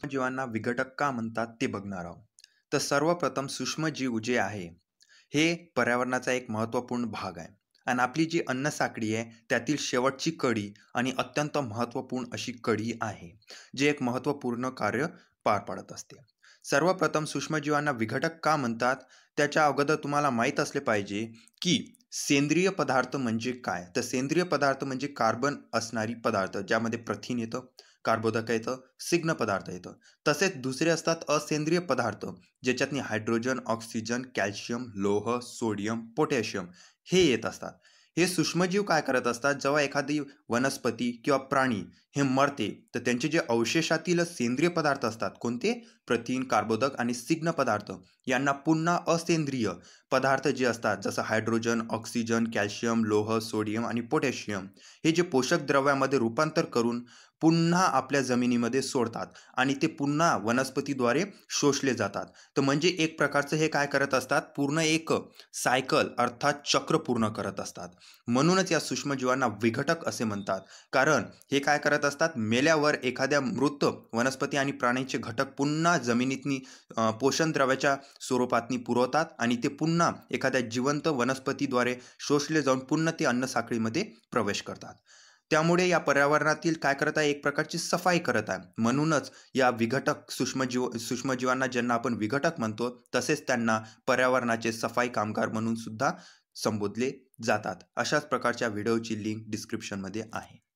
सूक्ष्मजीवांना विघटक का म्हणतात ते बघणार आहोत तर सर्वप्रथम सूक्ष्मजीव जे आहे हे पर्यावरणाचा एक महत्त्वपूर्ण भाग आहे आणि आपली जी अन्न साखळी आहे त्यातील शेवटची कडी आणि अत्यंत महत्त्वपूर्ण अशी कडी आहे जे एक महत्त्वपूर्ण कार्य पार पाडत असते सर्वप्रथम सूक्ष्मजीवांना विघटक का म्हणतात त्याच्या अगोदर तुम्हाला माहीत असले पाहिजे की सेंद्रिय पदार्थ म्हणजे काय तर सेंद्रिय पदार्थ म्हणजे कार्बन असणारी पदार्थ ज्यामध्ये प्रथिन येतं कार्बोदक येतं सिग्न पदार्थ येतं तसेच दुसरे असतात असेंद्रिय पदार्थ ज्याच्यातनी हायड्रोजन ऑक्सिजन कॅल्शियम लोह सोडियम पोटॅशियम हे येत असतात हे सूक्ष्मजीव काय करत असतात जेव्हा एखादी वनस्पती किंवा प्राणी हे मरते तर त्यांचे जे अवशेषातील सेंद्रिय पदार्थ असतात कोणते प्रथिन कार्बोदक आणि सिग्न पदार्थ यांना पुन्हा असेंद्रिय पदार्थ जे असतात जसं हायड्रोजन ऑक्सिजन कॅल्शियम लोह सोडियम आणि पोटॅशियम हे जे पोषक द्रव्यामध्ये रूपांतर करून पुन्हा आपल्या जमिनीमध्ये सोडतात आणि ते पुन्हा वनस्पतीद्वारे शोषले जातात तर म्हणजे एक प्रकारचं हे काय करत असतात पूर्ण एक सायकल अर्थात चक्र पूर्ण करत असतात म्हणूनच या सूक्ष्मजीवांना विघटक असे म्हणतात कारण हे काय करत असतात मेल्यावर एखाद्या मृत वनस्पती आणि प्राण्यांचे घटक पुन्हा जमिनीतनी पोषण द्रव्याच्या स्वरूपातनी पुरवतात आणि ते पुन्हा एखाद्या जिवंत वनस्पतीद्वारे शोषले जाऊन पुन्हा ते अन्नसाखळीमध्ये प्रवेश करतात त्यामुळे या पर्यावरणातील काय करत आहे एक प्रकारची सफाई करत आहे म्हणूनच या विघटक सूक्ष्मजीव सूक्ष्मजीवांना ज्यांना आपण विघटक म्हणतो तसेच त्यांना पर्यावरणाचे सफाई कामगार म्हणून सुद्धा संबोधले जातात अशाच प्रकारच्या व्हिडिओची लिंक डिस्क्रिप्शनमध्ये आहे